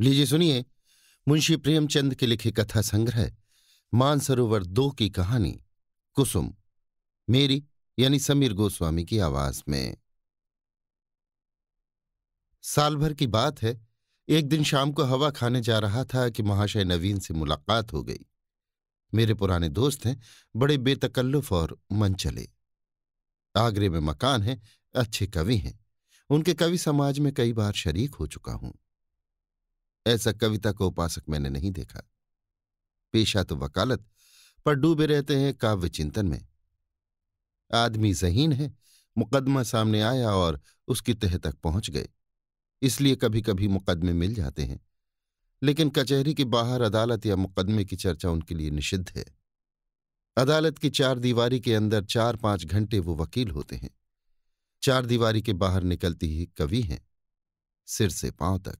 लीजिए सुनिए मुंशी प्रेमचंद के लिखे कथा संग्रह मानसरोवर दो की कहानी कुसुम मेरी यानी समीर गोस्वामी की आवाज में साल भर की बात है एक दिन शाम को हवा खाने जा रहा था कि महाशय नवीन से मुलाकात हो गई मेरे पुराने दोस्त हैं बड़े बेतकल्लुफ और मन चले आगरे में मकान है अच्छे कवि हैं उनके कवि समाज में कई बार शरीक हो चुका हूं ऐसा कविता को उपासक मैंने नहीं देखा पेशा तो वकालत पर डूबे रहते हैं काव्य चिंतन में आदमी जहीन है मुकदमा सामने आया और उसकी तह तक पहुंच गए इसलिए कभी कभी मुकदमे मिल जाते हैं लेकिन कचहरी के बाहर अदालत या मुकदमे की चर्चा उनके लिए निषिद्ध है अदालत की चार दीवारी के अंदर चार पांच घंटे वो वकील होते हैं चार दीवारी के बाहर निकलती ही कवि हैं सिर से पांव तक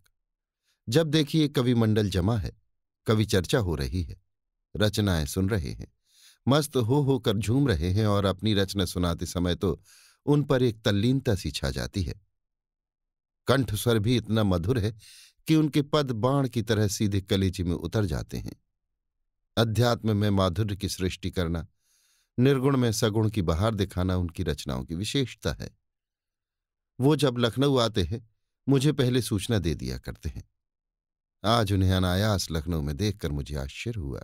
जब देखिए कवि मंडल जमा है कवि चर्चा हो रही है रचनाएं सुन रहे हैं मस्त हो होकर झूम रहे हैं और अपनी रचना सुनाते समय तो उन पर एक तल्लीनता सी छा जाती है कंठ स्वर भी इतना मधुर है कि उनके पद बाण की तरह सीधे कलेजे में उतर जाते हैं अध्यात्म में माधुर्य की सृष्टि करना निर्गुण में सगुण की बहार दिखाना उनकी रचनाओं की विशेषता है वो जब लखनऊ आते हैं मुझे पहले सूचना दे दिया करते हैं आज उन्हें अनायास लखनऊ में देखकर मुझे आश्चर्य हुआ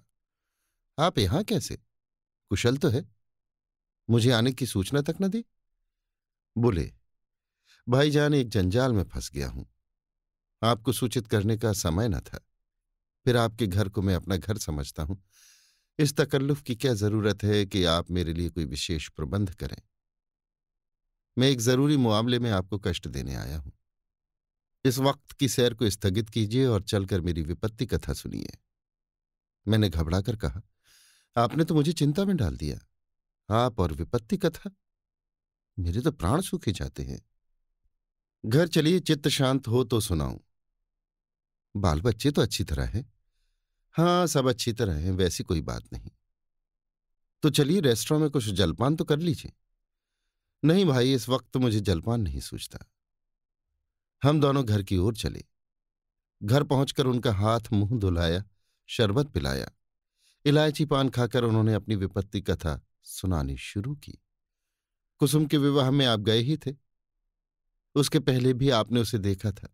आप यहां कैसे कुशल तो है मुझे आने की सूचना तक न दी बोले भाईजान एक जंजाल में फंस गया हूं आपको सूचित करने का समय न था फिर आपके घर को मैं अपना घर समझता हूं इस तकल्लुफ की क्या जरूरत है कि आप मेरे लिए कोई विशेष प्रबंध करें मैं एक जरूरी मामले में आपको कष्ट देने आया हूं इस वक्त की सैर को स्थगित कीजिए और चलकर मेरी विपत्ति कथा सुनिए मैंने घबराकर कहा आपने तो मुझे चिंता में डाल दिया आप और विपत्ति कथा मेरे तो प्राण सूखे जाते हैं घर चलिए चित्त शांत हो तो सुनाऊं बाल बच्चे तो अच्छी तरह हैं हाँ सब अच्छी तरह हैं वैसी कोई बात नहीं तो चलिए रेस्टोरेंट में कुछ जलपान तो कर लीजिए नहीं भाई इस वक्त तो मुझे जलपान नहीं सूझता हम दोनों घर की ओर चले घर पहुंचकर उनका हाथ मुंह धुलाया शरबत पिलाया इलायची पान खाकर उन्होंने अपनी विपत्ति कथा सुनानी शुरू की कुसुम के विवाह में आप गए ही थे उसके पहले भी आपने उसे देखा था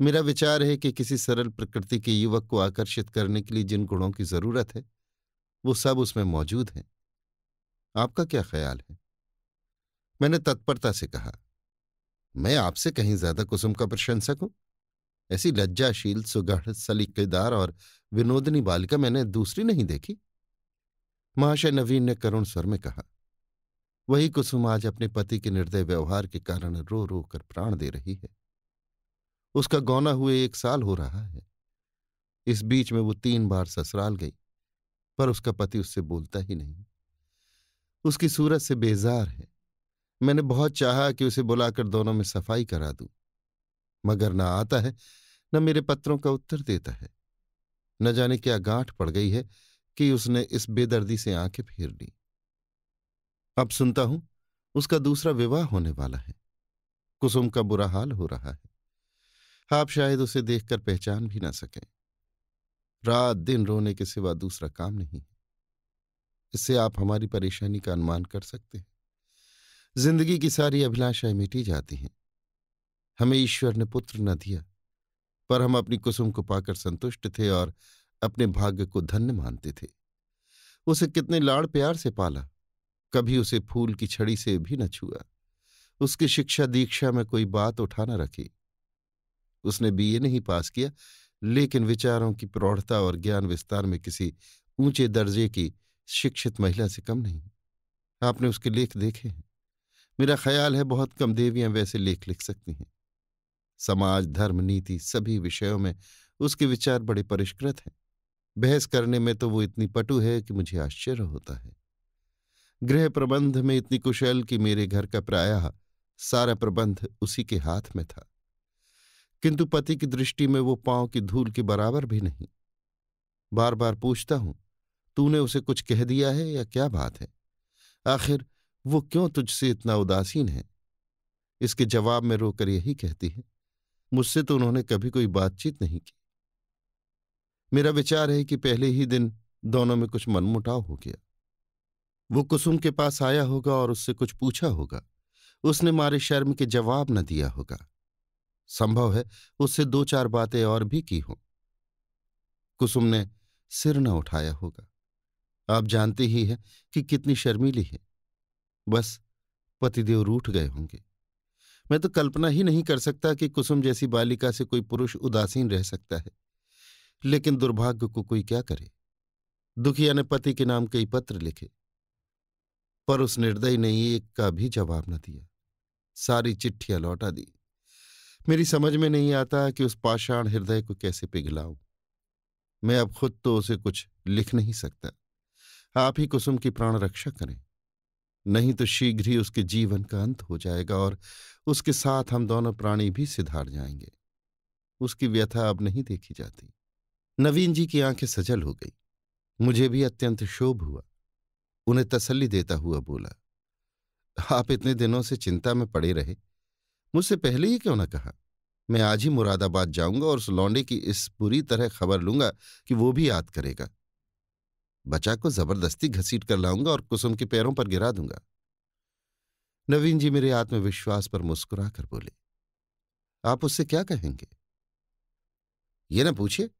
मेरा विचार है कि किसी सरल प्रकृति के युवक को आकर्षित करने के लिए जिन गुणों की जरूरत है वो सब उसमें मौजूद हैं आपका क्या ख्याल है मैंने तत्परता से कहा मैं आपसे कहीं ज्यादा कुसुम का प्रशंसक हूं ऐसी लज्जाशील सुगढ़ सलीकेदार और विनोदनी बालिका मैंने दूसरी नहीं देखी महाशय नवीन ने करुण स्वर में कहा वही कुसुम आज अपने पति के निर्दय व्यवहार के कारण रो रो कर प्राण दे रही है उसका गौना हुए एक साल हो रहा है इस बीच में वो तीन बार ससुराल गई पर उसका पति उससे बोलता ही नहीं उसकी सूरत से बेजार है मैंने बहुत चाहा कि उसे बुलाकर दोनों में सफाई करा दूं मगर ना आता है न मेरे पत्रों का उत्तर देता है न जाने क्या गांठ पड़ गई है कि उसने इस बेदर्दी से आंखें फेर ली अब सुनता हूं उसका दूसरा विवाह होने वाला है कुसुम का बुरा हाल हो रहा है आप शायद उसे देखकर पहचान भी ना सकें रात दिन रोने के सिवा दूसरा काम नहीं है इससे आप हमारी परेशानी का अनुमान कर सकते हैं जिंदगी की सारी अभिलाषाएं मिटी जाती हैं हमें ईश्वर ने पुत्र न दिया पर हम अपनी कुसुम को पाकर संतुष्ट थे और अपने भाग्य को धन्य मानते थे उसे कितने लाड़ प्यार से पाला कभी उसे फूल की छड़ी से भी न छुआ उसकी शिक्षा दीक्षा में कोई बात उठा न रखी उसने बीए नहीं पास किया लेकिन विचारों की प्रौढ़ता और ज्ञान विस्तार में किसी ऊंचे दर्जे की शिक्षित महिला से कम नहीं आपने उसके लेख देखे हैं मेरा ख्याल है बहुत कम देवियां वैसे लेख लिख सकती हैं समाज धर्म नीति सभी विषयों में उसके विचार बड़े परिष्कृत हैं बहस करने में तो वो इतनी पटु है कि मुझे आश्चर्य होता है गृह प्रबंध में इतनी कुशल कि मेरे घर का प्रायः सारा प्रबंध उसी के हाथ में था किंतु पति की दृष्टि में वो पांव की धूल के बराबर भी नहीं बार बार पूछता हूं तूने उसे कुछ कह दिया है या क्या बात है आखिर वो क्यों तुझसे इतना उदासीन है इसके जवाब में रोकर यही कहती है मुझसे तो उन्होंने कभी कोई बातचीत नहीं की मेरा विचार है कि पहले ही दिन दोनों में कुछ मनमुटाव हो गया वो कुसुम के पास आया होगा और उससे कुछ पूछा होगा उसने मारे शर्म के जवाब न दिया होगा संभव है उससे दो चार बातें और भी की हों कुसुम ने सिर न उठाया होगा आप जानते ही हैं कि कितनी शर्मीली है बस पतिदेव रूठ गए होंगे मैं तो कल्पना ही नहीं कर सकता कि कुसुम जैसी बालिका से कोई पुरुष उदासीन रह सकता है लेकिन दुर्भाग्य को कोई क्या करे दुखिया ने पति के नाम कई पत्र लिखे पर उस निर्दयी ने एक का भी जवाब न दिया सारी चिट्ठियां लौटा दी मेरी समझ में नहीं आता कि उस पाषाण हृदय को कैसे पिघलाऊं मैं अब खुद तो उसे कुछ लिख नहीं सकता आप ही कुसुम की प्राण रक्षा करें नहीं तो शीघ्र ही उसके जीवन का अंत हो जाएगा और उसके साथ हम दोनों प्राणी भी सिधार जाएंगे उसकी व्यथा अब नहीं देखी जाती नवीन जी की आंखें सजल हो गई मुझे भी अत्यंत शोभ हुआ उन्हें तसल्ली देता हुआ बोला आप इतने दिनों से चिंता में पड़े रहे मुझसे पहले ही क्यों न कहा मैं आज ही मुरादाबाद जाऊंगा और उस लौंडे की इस बुरी तरह खबर लूंगा कि वो भी याद करेगा बचा को जबरदस्ती घसीट कर लाऊंगा और कुसुम के पैरों पर गिरा दूंगा नवीन जी मेरे आत्मविश्वास पर मुस्कुराकर बोले आप उससे क्या कहेंगे ये ना पूछिए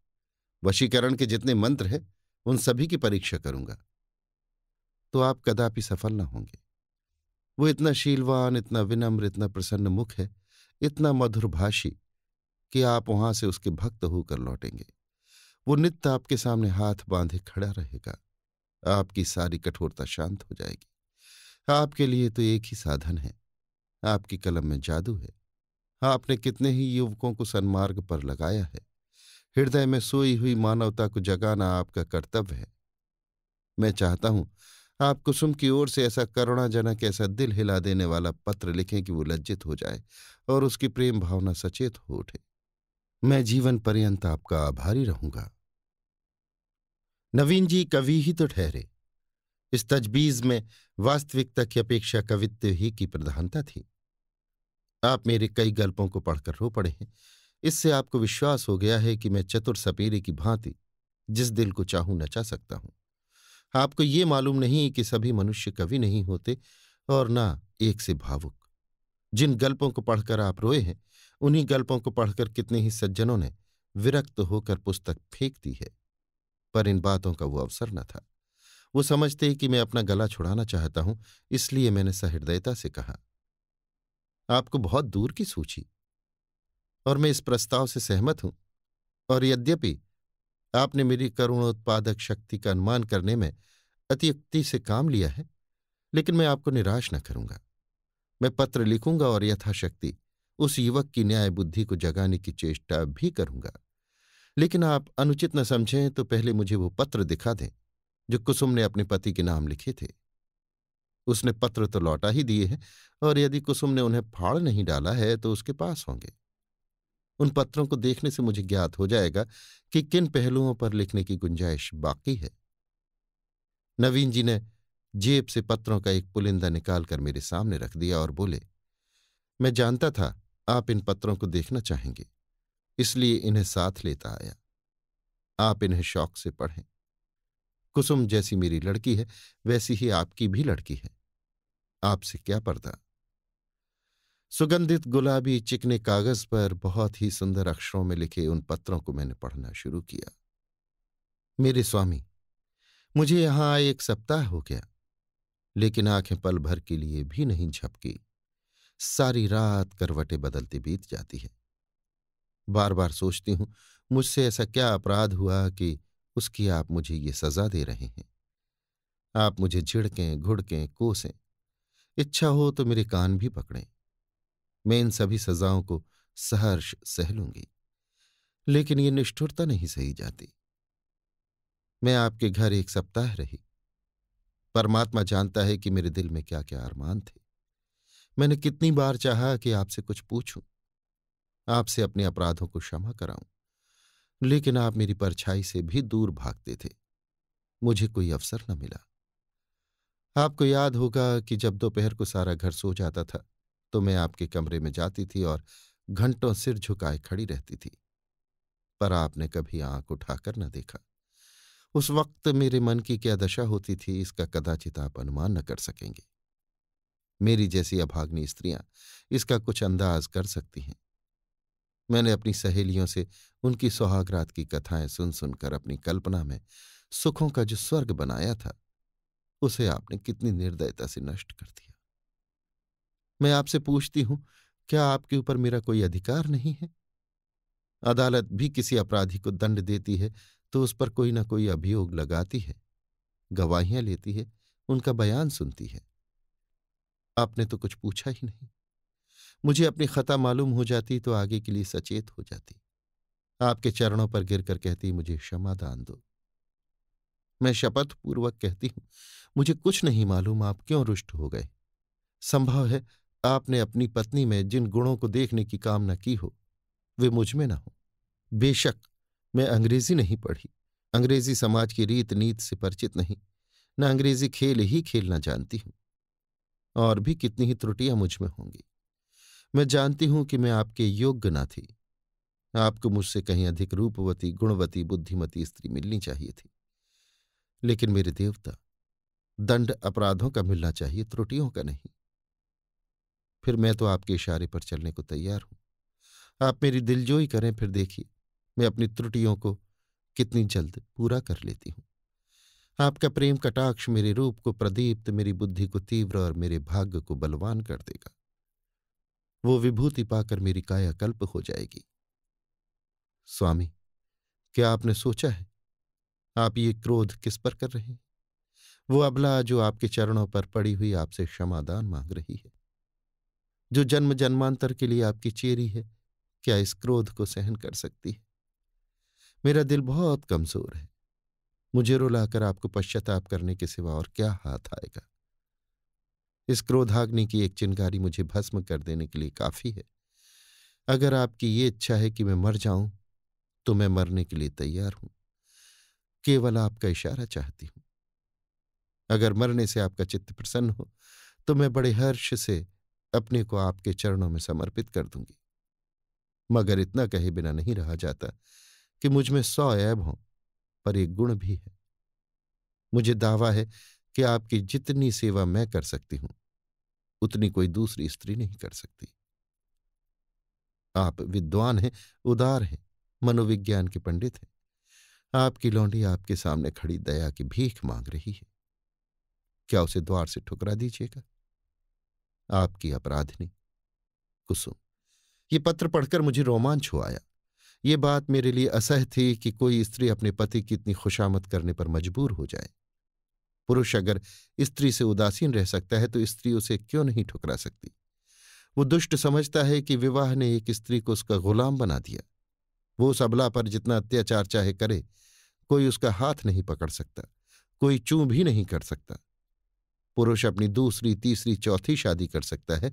वशीकरण के जितने मंत्र हैं उन सभी की परीक्षा करूंगा तो आप कदापि सफल ना होंगे वो इतना शीलवान इतना विनम्र इतना प्रसन्न मुख है इतना मधुरभाषी कि आप वहां से उसके भक्त होकर लौटेंगे वो नित्य आपके सामने हाथ बांधे खड़ा रहेगा आपकी सारी कठोरता शांत हो जाएगी आपके लिए तो एक ही साधन है आपकी कलम में जादू है आपने कितने ही युवकों को सन्मार्ग पर लगाया है हृदय में सोई हुई मानवता को जगाना आपका कर्तव्य है मैं चाहता हूं आप कुसुम की ओर से ऐसा करुणाजनक ऐसा दिल हिला देने वाला पत्र लिखें कि वो लज्जित हो जाए और उसकी प्रेम भावना सचेत हो उठे मैं जीवन पर्यंत आपका आभारी रहूंगा नवीन जी कवि ही तो ठहरे इस तजबीज में वास्तविकता की अपेक्षा कवित्व ही की प्रधानता थी आप मेरे कई गल्पों को पढ़कर रो पड़े हैं इससे आपको विश्वास हो गया है कि मैं चतुर सपेरे की भांति जिस दिल को चाहूं नचा सकता हूं आपको ये मालूम नहीं कि सभी मनुष्य कवि नहीं होते और ना एक से भावुक जिन गल्पों को पढ़कर आप रोए हैं उन्हीं गल्पों को पढ़कर कितने ही सज्जनों ने विरक्त होकर पुस्तक फेंक दी है पर इन बातों का वो अवसर न था वो समझते कि मैं अपना गला छुड़ाना चाहता हूं इसलिए मैंने सहृदयता से कहा आपको बहुत दूर की सूची और मैं इस प्रस्ताव से सहमत हूं और यद्यपि आपने मेरी करुणोत्पादक शक्ति का अनुमान करने में अतियुक्ति से काम लिया है लेकिन मैं आपको निराश न करूंगा मैं पत्र लिखूंगा और यथाशक्ति उस युवक की न्याय बुद्धि को जगाने की चेष्टा भी करूंगा लेकिन आप अनुचित न समझें तो पहले मुझे वो पत्र दिखा दें जो कुसुम ने अपने पति के नाम लिखे थे उसने पत्र तो लौटा ही दिए हैं और यदि कुसुम ने उन्हें फाड़ नहीं डाला है तो उसके पास होंगे उन पत्रों को देखने से मुझे ज्ञात हो जाएगा कि किन पहलुओं पर लिखने की गुंजाइश बाकी है नवीन जी ने जेब से पत्रों का एक पुलिंदा निकालकर मेरे सामने रख दिया और बोले मैं जानता था आप इन पत्रों को देखना चाहेंगे इसलिए इन्हें साथ लेता आया आप इन्हें शौक से पढ़ें कुसुम जैसी मेरी लड़की है वैसी ही आपकी भी लड़की है आपसे क्या पर्दा सुगंधित गुलाबी चिकने कागज पर बहुत ही सुंदर अक्षरों में लिखे उन पत्रों को मैंने पढ़ना शुरू किया मेरे स्वामी मुझे यहां आए एक सप्ताह हो गया लेकिन आंखें पल भर के लिए भी नहीं झपकी सारी रात करवटें बदलती बीत जाती है बार बार सोचती हूं मुझसे ऐसा क्या अपराध हुआ कि उसकी आप मुझे ये सजा दे रहे हैं आप मुझे झिड़कें घुड़कें कोसें इच्छा हो तो मेरे कान भी पकड़ें मैं इन सभी सजाओं को सहर्ष सह लूंगी लेकिन ये निष्ठुरता नहीं सही जाती मैं आपके घर एक सप्ताह रही परमात्मा जानता है कि मेरे दिल में क्या क्या अरमान थे मैंने कितनी बार चाहा कि आपसे कुछ पूछूं आपसे अपने अपराधों को क्षमा कराऊं लेकिन आप मेरी परछाई से भी दूर भागते थे मुझे कोई अवसर न मिला आपको याद होगा कि जब दोपहर को सारा घर सो जाता था तो मैं आपके कमरे में जाती थी और घंटों सिर झुकाए खड़ी रहती थी पर आपने कभी आंख उठाकर न देखा उस वक्त मेरे मन की क्या दशा होती थी इसका कदाचित आप अनुमान न कर सकेंगे मेरी जैसी अभाग्नि स्त्रियां इसका कुछ अंदाज कर सकती हैं मैंने अपनी सहेलियों से उनकी सुहागरात की कथाएं सुन सुनकर अपनी कल्पना में सुखों का जो स्वर्ग बनाया था उसे आपने कितनी निर्दयता से नष्ट कर दिया मैं आपसे पूछती हूं क्या आपके ऊपर मेरा कोई अधिकार नहीं है अदालत भी किसी अपराधी को दंड देती है तो उस पर कोई ना कोई अभियोग लगाती है गवाहियां लेती है उनका बयान सुनती है आपने तो कुछ पूछा ही नहीं मुझे अपनी खता मालूम हो जाती तो आगे के लिए सचेत हो जाती आपके चरणों पर गिर कर कहती मुझे क्षमा दान दो मैं शपथ पूर्वक कहती हूं मुझे कुछ नहीं मालूम आप क्यों रुष्ट हो गए संभव है आपने अपनी पत्नी में जिन गुणों को देखने की कामना की हो वे मुझ में ना हो बेशक मैं अंग्रेजी नहीं पढ़ी अंग्रेजी समाज की रीत नीत से परिचित नहीं न अंग्रेजी खेल ही खेलना जानती हूं और भी कितनी ही त्रुटियां मुझ में होंगी मैं जानती हूं कि मैं आपके योग्य ना थी आपको मुझसे कहीं अधिक रूपवती गुणवती बुद्धिमती स्त्री मिलनी चाहिए थी लेकिन मेरे देवता दंड अपराधों का मिलना चाहिए त्रुटियों का नहीं फिर मैं तो आपके इशारे पर चलने को तैयार हूं आप मेरी दिलजोई करें फिर देखिए मैं अपनी त्रुटियों को कितनी जल्द पूरा कर लेती हूं आपका प्रेम कटाक्ष मेरे रूप को प्रदीप्त मेरी बुद्धि को तीव्र और मेरे भाग्य को बलवान कर देगा वो विभूति पाकर मेरी कायाकल्प हो जाएगी स्वामी क्या आपने सोचा है आप ये क्रोध किस पर कर रहे हैं वो अबला जो आपके चरणों पर पड़ी हुई आपसे क्षमादान मांग रही है जो जन्म जन्मांतर के लिए आपकी चेरी है क्या इस क्रोध को सहन कर सकती है मेरा दिल बहुत कमजोर है मुझे रुलाकर आपको पश्चाताप करने के सिवा और क्या हाथ आएगा इस क्रोधाग्नि की एक चिनकारी मुझे भस्म कर देने के लिए काफी है अगर आपकी ये इच्छा है कि मैं मर जाऊं तो मैं मरने के लिए तैयार हूं केवल आपका इशारा चाहती हूं अगर मरने से आपका चित्त प्रसन्न हो तो मैं बड़े हर्ष से अपने को आपके चरणों में समर्पित कर दूंगी मगर इतना कहे बिना नहीं रहा जाता कि मुझ में सौ ऐब हों पर एक गुण भी है मुझे दावा है कि आपकी जितनी सेवा मैं कर सकती हूं उतनी कोई दूसरी स्त्री नहीं कर सकती आप विद्वान हैं उदार हैं मनोविज्ञान के पंडित हैं आपकी लौंडी आपके सामने खड़ी दया की भीख मांग रही है क्या उसे द्वार से ठुकरा दीजिएगा आपकी अपराधनी कुसुम ये पत्र पढ़कर मुझे रोमांच हो आया ये बात मेरे लिए असह थी कि कोई स्त्री अपने पति की इतनी खुशामद करने पर मजबूर हो जाए पुरुष अगर स्त्री से उदासीन रह सकता है तो स्त्री उसे क्यों नहीं ठुकरा सकती वो दुष्ट समझता है कि विवाह ने एक स्त्री को उसका गुलाम बना दिया वो उस अबला पर जितना अत्याचार चाहे करे कोई उसका हाथ नहीं पकड़ सकता कोई चू भी नहीं कर सकता पुरुष अपनी दूसरी तीसरी चौथी शादी कर सकता है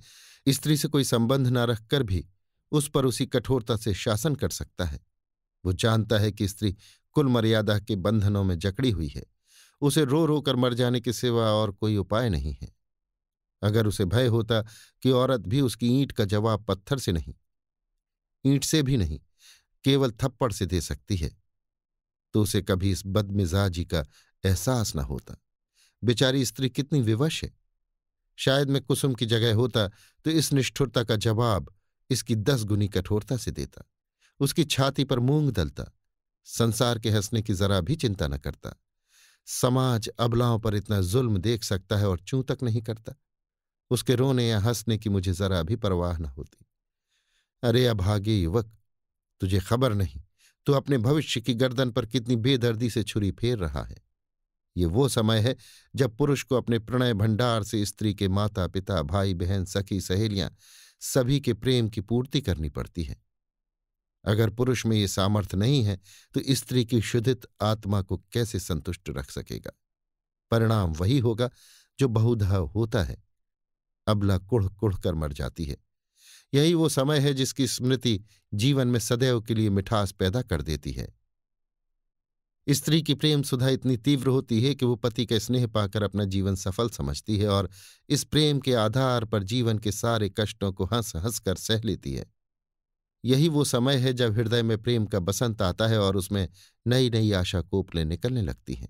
स्त्री से कोई संबंध न रखकर भी उस पर उसी कठोरता से शासन कर सकता है वो जानता है कि स्त्री कुल मर्यादा के बंधनों में जकड़ी हुई है उसे रो रो कर मर जाने के सिवा और कोई उपाय नहीं है अगर उसे भय होता कि औरत भी उसकी ईंट का जवाब पत्थर से नहीं ईंट से भी नहीं केवल थप्पड़ से दे सकती है तो उसे कभी इस बदमिजाजी का एहसास न होता बेचारी स्त्री कितनी विवश है शायद मैं कुसुम की जगह होता तो इस निष्ठुरता का जवाब इसकी दस गुनी कठोरता से देता उसकी छाती पर मूंग दलता संसार के हंसने की जरा भी चिंता न करता समाज अबलाओं पर इतना जुल्म देख सकता है और चूं तक नहीं करता उसके रोने या हंसने की मुझे जरा भी परवाह न होती अरे अभागे युवक तुझे खबर नहीं तू अपने भविष्य की गर्दन पर कितनी बेदर्दी से छुरी फेर रहा है ये वो समय है जब पुरुष को अपने प्रणय भंडार से स्त्री के माता पिता भाई बहन सखी सहेलियां सभी के प्रेम की पूर्ति करनी पड़ती है अगर पुरुष में ये सामर्थ्य नहीं है तो स्त्री की शुद्धित आत्मा को कैसे संतुष्ट रख सकेगा परिणाम वही होगा जो बहुधा होता है अबला कुढ़ कुढ़ कर मर जाती है यही वो समय है जिसकी स्मृति जीवन में सदैव के लिए मिठास पैदा कर देती है स्त्री की प्रेम सुधा इतनी तीव्र होती है कि वो पति का स्नेह पाकर अपना जीवन सफल समझती है और इस प्रेम के आधार पर जीवन के सारे कष्टों को हंस हंस कर सह लेती है यही वो समय है जब हृदय में प्रेम का बसंत आता है और उसमें नई नई आशा कोपले निकलने लगती हैं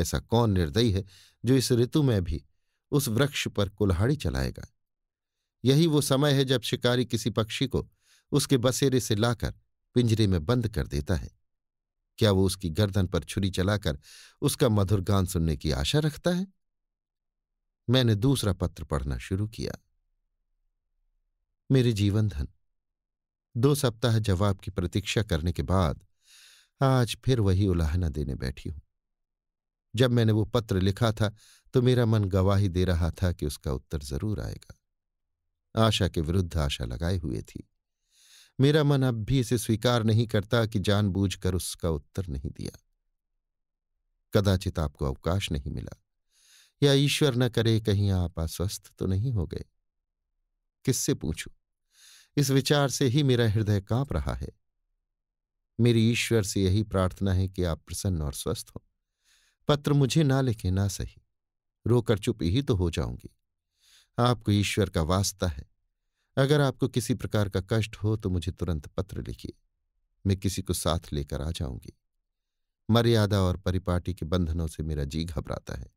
ऐसा कौन निर्दयी है जो इस ऋतु में भी उस वृक्ष पर कुल्हाड़ी चलाएगा यही वो समय है जब शिकारी किसी पक्षी को उसके बसेरे से लाकर पिंजरे में बंद कर देता है क्या वो उसकी गर्दन पर छुरी चलाकर उसका मधुर गान सुनने की आशा रखता है मैंने दूसरा पत्र पढ़ना शुरू किया मेरे जीवन धन दो सप्ताह जवाब की प्रतीक्षा करने के बाद आज फिर वही उलाहना देने बैठी हूं जब मैंने वो पत्र लिखा था तो मेरा मन गवाही दे रहा था कि उसका उत्तर जरूर आएगा आशा के विरुद्ध आशा लगाए हुए थी मेरा मन अब भी इसे स्वीकार नहीं करता कि जानबूझकर उसका उत्तर नहीं दिया कदाचित आपको अवकाश नहीं मिला या ईश्वर न करे कहीं आप अस्वस्थ तो नहीं हो गए किससे पूछूं इस विचार से ही मेरा हृदय कांप रहा है मेरी ईश्वर से यही प्रार्थना है कि आप प्रसन्न और स्वस्थ हो पत्र मुझे ना लिखे ना सही रोकर चुप ही तो हो जाऊंगी आपको ईश्वर का वास्ता है अगर आपको किसी प्रकार का कष्ट हो तो मुझे तुरंत पत्र लिखिए मैं किसी को साथ लेकर आ जाऊंगी मर्यादा और परिपाटी के बंधनों से मेरा जी घबराता है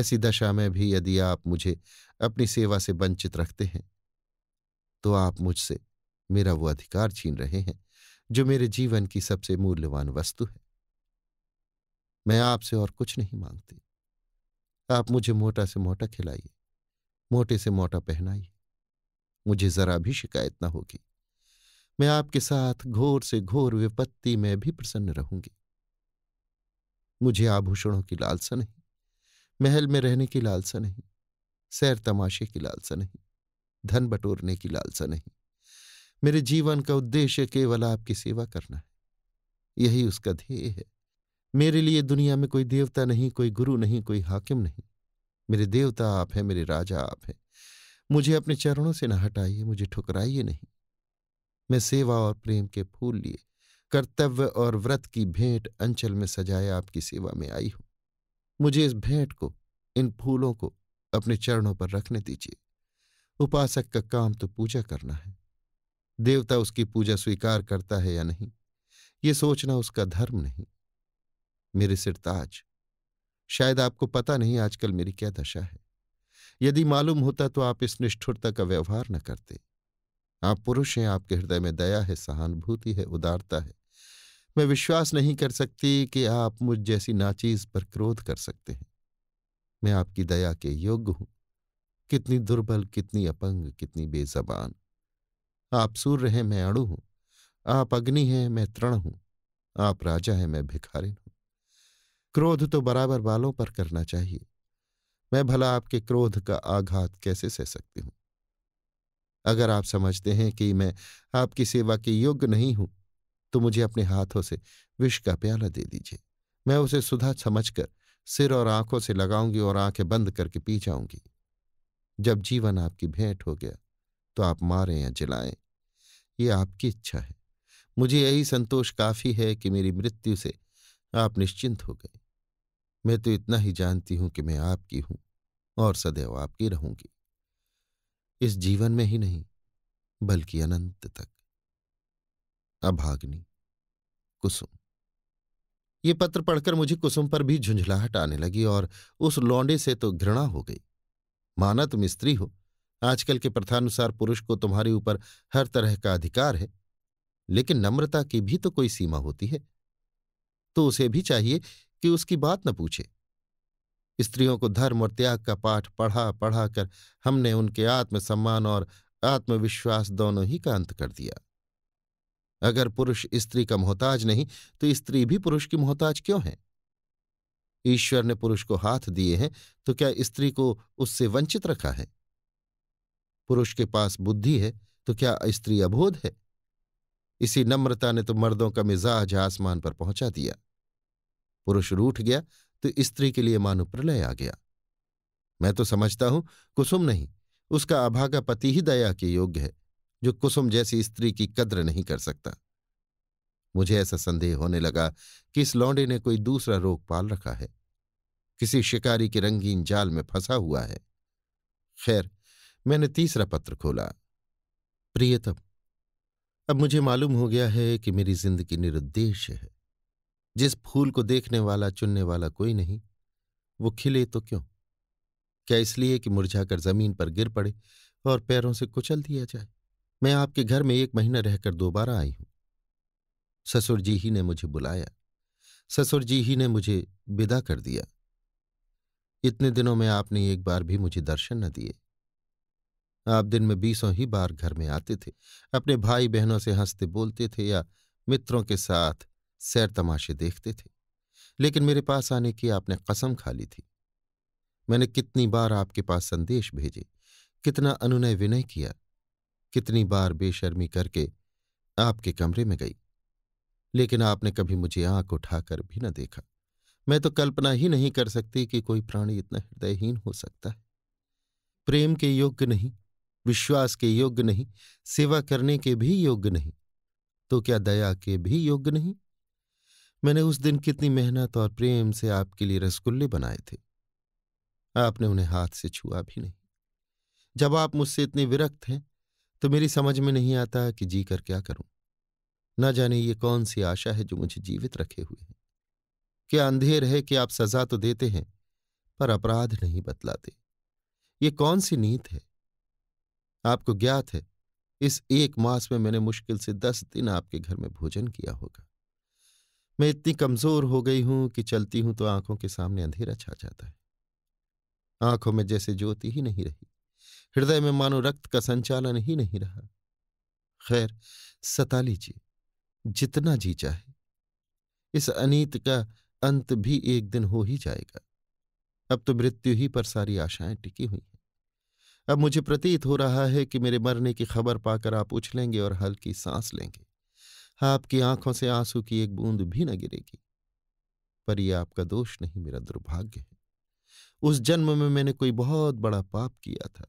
ऐसी दशा में भी यदि आप मुझे अपनी सेवा से वंचित रखते हैं तो आप मुझसे मेरा वो अधिकार छीन रहे हैं जो मेरे जीवन की सबसे मूल्यवान वस्तु है मैं आपसे और कुछ नहीं मांगती आप मुझे मोटा से मोटा खिलाइए मोटे से मोटा पहनाइए मुझे जरा भी शिकायत ना होगी मैं आपके साथ घोर से घोर विपत्ति में भी प्रसन्न रहूंगी मुझे आभूषणों की लालसा नहीं महल में रहने की लालसा नहीं सैर तमाशे की लालसा नहीं धन बटोरने की लालसा नहीं मेरे जीवन का उद्देश्य केवल आपकी सेवा करना है यही उसका ध्येय है मेरे लिए दुनिया में कोई देवता नहीं कोई गुरु नहीं कोई हाकिम नहीं मेरे देवता आप हैं मेरे राजा आप हैं मुझे अपने चरणों से न हटाइए मुझे ठुकराइए नहीं मैं सेवा और प्रेम के फूल लिए कर्तव्य और व्रत की भेंट अंचल में सजाए आपकी सेवा में आई हूं मुझे इस भेंट को इन फूलों को अपने चरणों पर रखने दीजिए उपासक का काम तो पूजा करना है देवता उसकी पूजा स्वीकार करता है या नहीं ये सोचना उसका धर्म नहीं मेरे सिरताज शायद आपको पता नहीं आजकल मेरी क्या दशा है यदि मालूम होता तो आप इस निष्ठुरता का व्यवहार न करते आप पुरुष हैं आपके हृदय में दया है सहानुभूति है उदारता है मैं विश्वास नहीं कर सकती कि आप मुझ जैसी नाचीज पर क्रोध कर सकते हैं मैं आपकी दया के योग्य हूं कितनी दुर्बल कितनी अपंग कितनी बेजबान आप सूर्य हैं मैं अणु हूं आप अग्नि हैं मैं तृण हूं आप राजा हैं मैं भिखारिन हूं क्रोध तो बराबर बालों पर करना चाहिए मैं भला आपके क्रोध का आघात कैसे सह सकती हूं अगर आप समझते हैं कि मैं आपकी सेवा के योग्य नहीं हूं तो मुझे अपने हाथों से विष का प्याला दे दीजिए मैं उसे सुधा समझकर सिर और आंखों से लगाऊंगी और आंखें बंद करके पी जाऊंगी जब जीवन आपकी भेंट हो गया तो आप मारें या जलाएं ये आपकी इच्छा है मुझे यही संतोष काफी है कि मेरी मृत्यु से आप निश्चिंत हो गए मैं तो इतना ही जानती हूं कि मैं आपकी हूं और सदैव आपकी रहूंगी इस जीवन में ही नहीं बल्कि अनंत तक अभाग्नि कुसुम ये पत्र पढ़कर मुझे कुसुम पर भी झुंझलाहट आने लगी और उस लौंडे से तो घृणा हो गई माना तुम स्त्री हो आजकल के प्रथानुसार पुरुष को तुम्हारे ऊपर हर तरह का अधिकार है लेकिन नम्रता की भी तो कोई सीमा होती है तो उसे भी चाहिए कि उसकी बात न पूछे स्त्रियों को धर्म और त्याग का पाठ पढ़ा पढ़ा कर हमने उनके आत्मसम्मान और आत्मविश्वास दोनों ही का अंत कर दिया अगर पुरुष स्त्री का मोहताज नहीं तो स्त्री भी पुरुष की मोहताज क्यों है ईश्वर ने पुरुष को हाथ दिए हैं तो क्या स्त्री को उससे वंचित रखा है पुरुष के पास बुद्धि है तो क्या स्त्री अबोध है इसी नम्रता ने तो मर्दों का मिजाज आसमान पर पहुंचा दिया पुरुष रूठ गया तो स्त्री के लिए मानो प्रलय आ गया मैं तो समझता हूं कुसुम नहीं उसका अभागा पति ही दया के योग्य है जो कुसुम जैसी स्त्री की कद्र नहीं कर सकता मुझे ऐसा संदेह होने लगा कि इस लौंडे ने कोई दूसरा रोग पाल रखा है किसी शिकारी के रंगीन जाल में फंसा हुआ है खैर मैंने तीसरा पत्र खोला प्रियतम अब मुझे मालूम हो गया है कि मेरी जिंदगी निरुद्देश्य है जिस फूल को देखने वाला चुनने वाला कोई नहीं वो खिले तो क्यों क्या इसलिए कि मुरझाकर जमीन पर गिर पड़े और पैरों से कुचल दिया जाए मैं आपके घर में एक महीना रहकर दोबारा आई हूं ससुर जी ही ने मुझे बुलाया ससुर जी ही ने मुझे विदा कर दिया इतने दिनों में आपने एक बार भी मुझे दर्शन न दिए आप दिन में बीसों ही बार घर में आते थे अपने भाई बहनों से हंसते बोलते थे या मित्रों के साथ सैर तमाशे देखते थे लेकिन मेरे पास आने की आपने कसम खा ली थी मैंने कितनी बार आपके पास संदेश भेजे कितना अनुनय विनय किया कितनी बार बेशर्मी करके आपके कमरे में गई लेकिन आपने कभी मुझे आंख उठाकर भी न देखा मैं तो कल्पना ही नहीं कर सकती कि कोई प्राणी इतना हृदयहीन हो सकता है प्रेम के योग्य नहीं विश्वास के योग्य नहीं सेवा करने के भी योग्य नहीं तो क्या दया के भी योग्य नहीं मैंने उस दिन कितनी मेहनत और प्रेम से आपके लिए रसगुल्ले बनाए थे आपने उन्हें हाथ से छुआ भी नहीं जब आप मुझसे इतने विरक्त हैं तो मेरी समझ में नहीं आता कि जी कर क्या करूं न जाने ये कौन सी आशा है जो मुझे जीवित रखे हुए है क्या अंधेर है कि आप सजा तो देते हैं पर अपराध नहीं बतलाते ये कौन सी नीत है आपको ज्ञात है इस एक मास में मैंने मुश्किल से दस दिन आपके घर में भोजन किया होगा मैं इतनी कमजोर हो गई हूं कि चलती हूं तो आंखों के सामने अंधेरा छा जाता है आंखों में जैसे ज्योति ही नहीं रही हृदय में मानो रक्त का संचालन ही नहीं रहा खैर सता लीजिए जितना जी चाहे इस अनीत का अंत भी एक दिन हो ही जाएगा अब तो मृत्यु ही पर सारी आशाएं टिकी हुई हैं अब मुझे प्रतीत हो रहा है कि मेरे मरने की खबर पाकर आप उछलेंगे और हल्की सांस लेंगे आपकी आंखों से आंसू की एक बूंद भी न गिरेगी पर यह आपका दोष नहीं मेरा दुर्भाग्य है उस जन्म में मैंने कोई बहुत बड़ा पाप किया था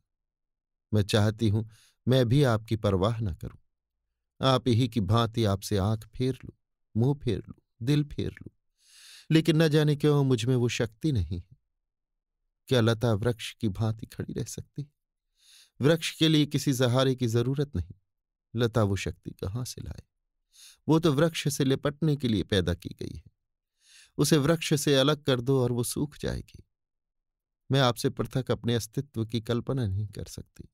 मैं चाहती हूं मैं भी आपकी परवाह न करूं आप ही की भांति आपसे आंख फेर लू मुंह फेर लू दिल फेर लू लेकिन न जाने क्यों मुझ में वो शक्ति नहीं है क्या लता वृक्ष की भांति खड़ी रह सकती है वृक्ष के लिए किसी सहारे की जरूरत नहीं लता वो शक्ति कहां से लाए वो तो वृक्ष से लिपटने के लिए पैदा की गई है उसे वृक्ष से अलग कर दो और वो सूख जाएगी मैं आपसे पृथक अपने अस्तित्व की कल्पना नहीं कर सकती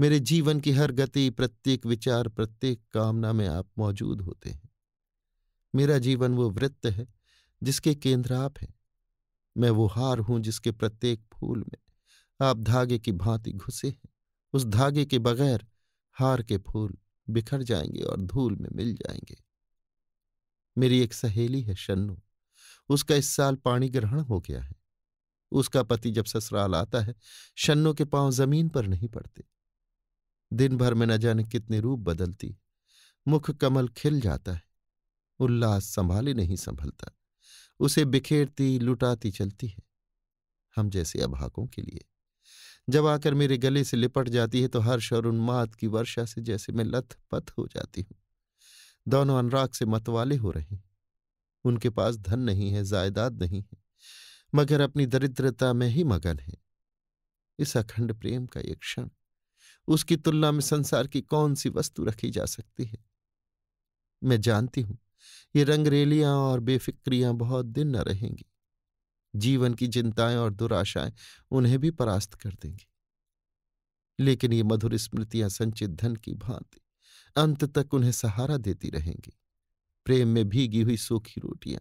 मेरे जीवन की हर गति प्रत्येक विचार प्रत्येक कामना में आप मौजूद होते हैं मेरा जीवन वो वृत्त है जिसके केंद्र आप हैं मैं वो हार हूं जिसके प्रत्येक फूल में आप धागे की भांति घुसे हैं उस धागे के बगैर हार के फूल बिखर जाएंगे और धूल में मिल जाएंगे मेरी एक सहेली है शन्नू उसका इस साल पाणी ग्रहण हो गया है उसका पति जब ससुराल आता है शन्नू के पांव जमीन पर नहीं पड़ते दिन भर में न जाने कितने रूप बदलती मुख कमल खिल जाता है उल्लास संभाले नहीं संभलता उसे बिखेरती लुटाती चलती है हम जैसे अभागों के लिए जब आकर मेरे गले से लिपट जाती है तो हर्ष और उन्माद की वर्षा से जैसे मैं लथ पथ हो जाती हूं दोनों अनुराग से मतवाले हो रहे हैं उनके पास धन नहीं है जायदाद नहीं है मगर अपनी दरिद्रता में ही मगन है इस अखंड प्रेम का एक क्षण उसकी तुलना में संसार की कौन सी वस्तु रखी जा सकती है मैं जानती हूं ये रंगरेलियां और बेफिक्रियां बहुत दिन न रहेंगी जीवन की चिंताएं और दुराशाएं उन्हें भी परास्त कर देंगी लेकिन ये मधुर स्मृतियां संचित धन की भांति अंत तक उन्हें सहारा देती रहेंगी प्रेम में भीगी हुई सूखी रोटियां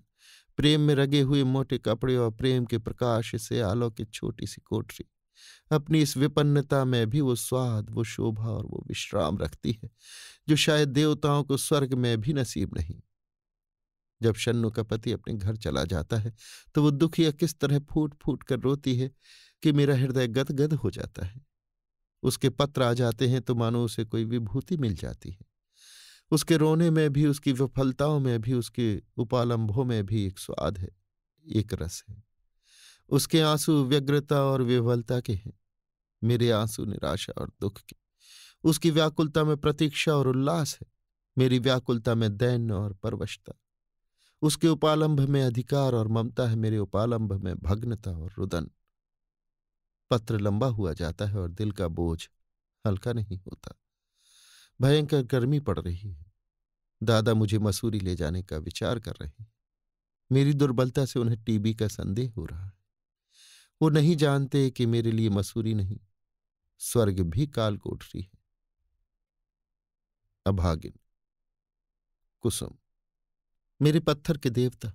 प्रेम में रगे हुए मोटे कपड़े और प्रेम के प्रकाश से आलो की छोटी सी कोठरी अपनी इस विपन्नता में भी वो स्वाद वो शोभा और वो विश्राम रखती है जो शायद देवताओं को स्वर्ग में भी नसीब नहीं जब शन्नु का पति अपने घर चला जाता है तो वो दुखिया किस तरह फूट फूट कर रोती है कि मेरा हृदय गदगद हो जाता है उसके पत्र आ जाते हैं तो मानो उसे कोई विभूति मिल जाती है उसके रोने में भी उसकी विफलताओं में भी उसके उपालंभों में भी एक स्वाद है एक रस है उसके आंसू व्यग्रता और विवलता के हैं मेरे आंसू निराशा और दुख के उसकी व्याकुलता में प्रतीक्षा और उल्लास है मेरी व्याकुलता में दैन और परवशता उसके उपालंभ में अधिकार और ममता है मेरे उपालंभ में भग्नता और रुदन पत्र लंबा हुआ जाता है और दिल का बोझ हल्का नहीं होता भयंकर गर्मी पड़ रही है दादा मुझे मसूरी ले जाने का विचार कर रहे हैं मेरी दुर्बलता से उन्हें टीबी का संदेह हो रहा है वो नहीं जानते कि मेरे लिए मसूरी नहीं स्वर्ग भी काल कोठरी है अभागिन कुसुम मेरे पत्थर के देवता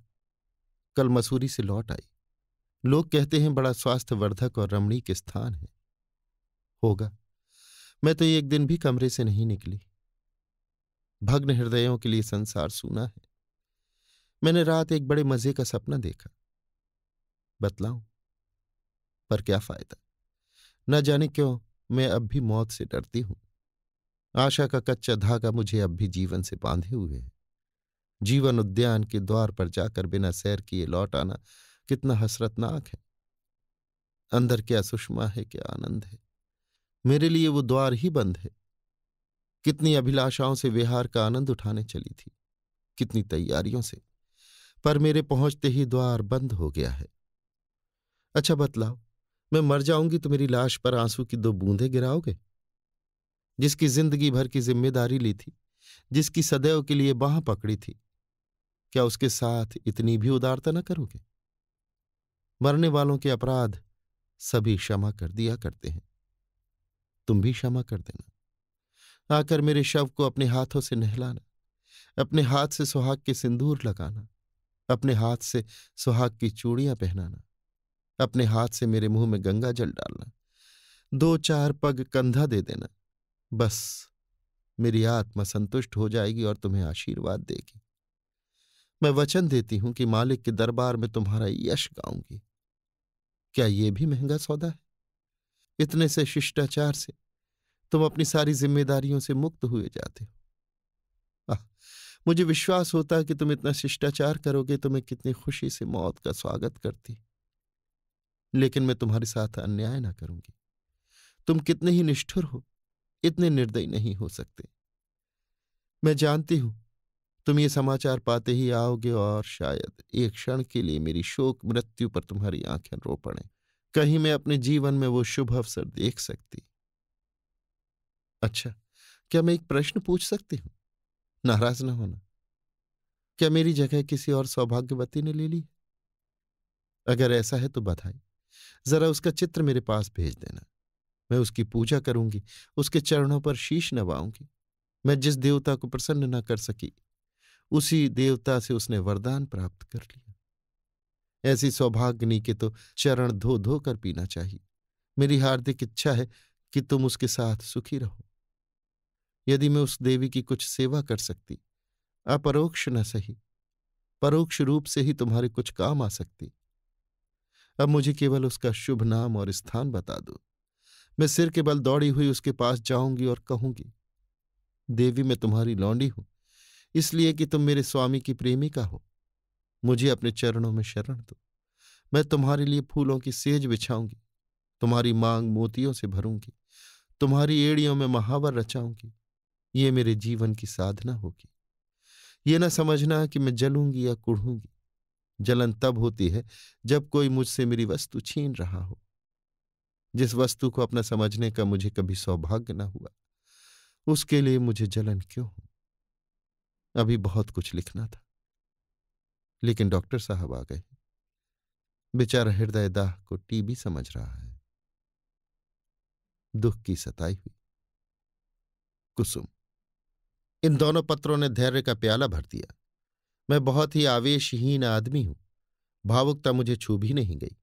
कल मसूरी से लौट आई लोग कहते हैं बड़ा स्वास्थ्यवर्धक और रमणीक स्थान है होगा मैं तो एक दिन भी कमरे से नहीं निकली भग्न हृदयों के लिए संसार सूना है मैंने रात एक बड़े मजे का सपना देखा बतलाऊं पर क्या फायदा न जाने क्यों मैं अब भी मौत से डरती हूं आशा का कच्चा धागा मुझे अब भी जीवन से बांधे हुए है जीवन उद्यान के द्वार पर जाकर बिना सैर किए लौट आना कितना हसरतनाक है अंदर क्या सुषमा है क्या आनंद है मेरे लिए वो द्वार ही बंद है कितनी अभिलाषाओं से विहार का आनंद उठाने चली थी कितनी तैयारियों से पर मेरे पहुंचते ही द्वार बंद हो गया है अच्छा बतलाओ मैं मर जाऊंगी तो मेरी लाश पर आंसू की दो बूंदें गिराओगे जिसकी जिंदगी भर की जिम्मेदारी ली थी जिसकी सदैव के लिए बाह पकड़ी थी क्या उसके साथ इतनी भी उदारता न करोगे मरने वालों के अपराध सभी क्षमा कर दिया करते हैं तुम भी क्षमा कर देना आकर मेरे शव को अपने हाथों से नहलाना अपने हाथ से सुहाग के सिंदूर लगाना अपने हाथ से सुहाग की चूड़ियां पहनाना अपने हाथ से मेरे मुंह में गंगा जल डालना दो चार पग कंधा दे देना बस मेरी आत्मा संतुष्ट हो जाएगी और तुम्हें आशीर्वाद देगी मैं वचन देती हूं कि मालिक के दरबार में तुम्हारा यश गाऊंगी क्या यह भी महंगा सौदा है इतने से शिष्टाचार से तुम अपनी सारी जिम्मेदारियों से मुक्त हुए जाते हो मुझे विश्वास होता कि तुम इतना शिष्टाचार करोगे तो मैं कितनी खुशी से मौत का स्वागत करती लेकिन मैं तुम्हारे साथ अन्याय ना करूंगी तुम कितने ही निष्ठुर हो इतने निर्दयी नहीं हो सकते मैं जानती हूं तुम ये समाचार पाते ही आओगे और शायद एक क्षण के लिए मेरी शोक मृत्यु पर तुम्हारी आंखें रो पड़े कहीं मैं अपने जीवन में वो शुभ अवसर देख सकती अच्छा क्या मैं एक प्रश्न पूछ सकती हूं नाराज ना होना क्या मेरी जगह किसी और सौभाग्यवती ने ले ली अगर ऐसा है तो बधाई जरा उसका चित्र मेरे पास भेज देना मैं उसकी पूजा करूंगी उसके चरणों पर शीश नवाऊंगी मैं जिस देवता को प्रसन्न न कर सकी उसी देवता से उसने वरदान प्राप्त कर लिया ऐसी सौभाग्यनी के तो चरण धो धो कर पीना चाहिए मेरी हार्दिक इच्छा है कि तुम उसके साथ सुखी रहो यदि मैं उस देवी की कुछ सेवा कर सकती अपरोक्ष न सही परोक्ष रूप से ही तुम्हारे कुछ काम आ सकती अब मुझे केवल उसका शुभ नाम और स्थान बता दो मैं सिर के बल दौड़ी हुई उसके पास जाऊंगी और कहूंगी देवी मैं तुम्हारी लौंडी हूं इसलिए कि तुम मेरे स्वामी की प्रेमिका हो मुझे अपने चरणों में शरण दो मैं तुम्हारे लिए फूलों की सेज बिछाऊंगी तुम्हारी मांग मोतियों से भरूंगी तुम्हारी एड़ियों में महावर रचाऊंगी ये मेरे जीवन की साधना होगी ये न समझना कि मैं जलूंगी या कुढ़ूंगी जलन तब होती है जब कोई मुझसे मेरी वस्तु छीन रहा हो जिस वस्तु को अपना समझने का मुझे कभी सौभाग्य न हुआ उसके लिए मुझे जलन क्यों हो अभी बहुत कुछ लिखना था लेकिन डॉक्टर साहब आ गए बेचारा हृदय दाह को टीबी समझ रहा है दुख की सताई हुई कुसुम इन दोनों पत्रों ने धैर्य का प्याला भर दिया मैं बहुत ही आवेशहीन आदमी हूं भावुकता मुझे छू भी नहीं गई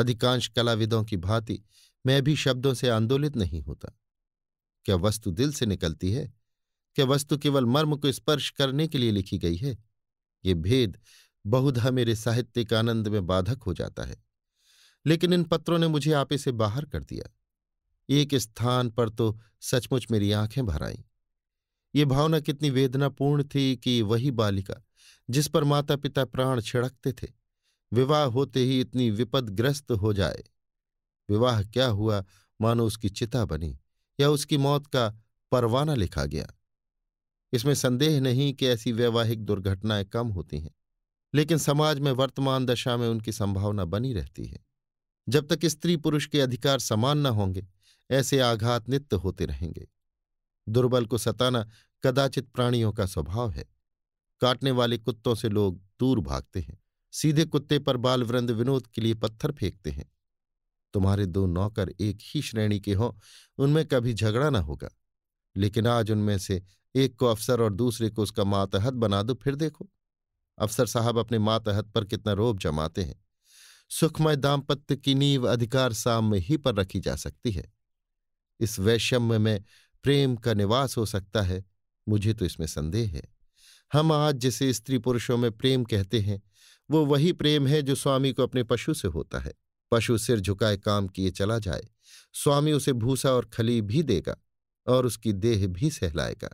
अधिकांश कलाविदों की भांति मैं भी शब्दों से आंदोलित नहीं होता क्या वस्तु दिल से निकलती है क्या वस्तु केवल मर्म को स्पर्श करने के लिए लिखी गई है ये भेद बहुधा मेरे साहित्यिक आनंद में बाधक हो जाता है लेकिन इन पत्रों ने मुझे आपे से बाहर कर दिया एक स्थान पर तो सचमुच मेरी आंखें भर आईं ये भावना कितनी वेदनापूर्ण थी कि वही बालिका जिस पर माता पिता प्राण छिड़कते थे विवाह होते ही इतनी विपदग्रस्त हो जाए विवाह क्या हुआ मानो उसकी चिता बनी या उसकी मौत का परवाना लिखा गया इसमें संदेह नहीं कि ऐसी वैवाहिक दुर्घटनाएं कम होती हैं लेकिन समाज में वर्तमान दशा में उनकी संभावना बनी रहती है जब तक स्त्री पुरुष के अधिकार समान न होंगे ऐसे आघात नित्य होते रहेंगे दुर्बल को सताना कदाचित प्राणियों का स्वभाव है काटने वाले कुत्तों से लोग दूर भागते हैं सीधे कुत्ते पर बालवृंद विनोद के लिए पत्थर फेंकते हैं तुम्हारे दो नौकर एक ही श्रेणी के हों उनमें कभी झगड़ा ना होगा लेकिन आज उनमें से एक को अफसर और दूसरे को उसका मातहत बना दो फिर देखो अफसर साहब अपने मातहत पर कितना रोब जमाते हैं सुखमय दाम्पत्य की नींव अधिकार साम्य ही पर रखी जा सकती है इस वैषम्य में प्रेम का निवास हो सकता है मुझे तो इसमें संदेह है हम आज जिसे स्त्री पुरुषों में प्रेम कहते हैं वो वही प्रेम है जो स्वामी को अपने पशु से होता है पशु सिर झुकाए काम किए चला जाए स्वामी उसे भूसा और खली भी देगा और उसकी देह भी सहलाएगा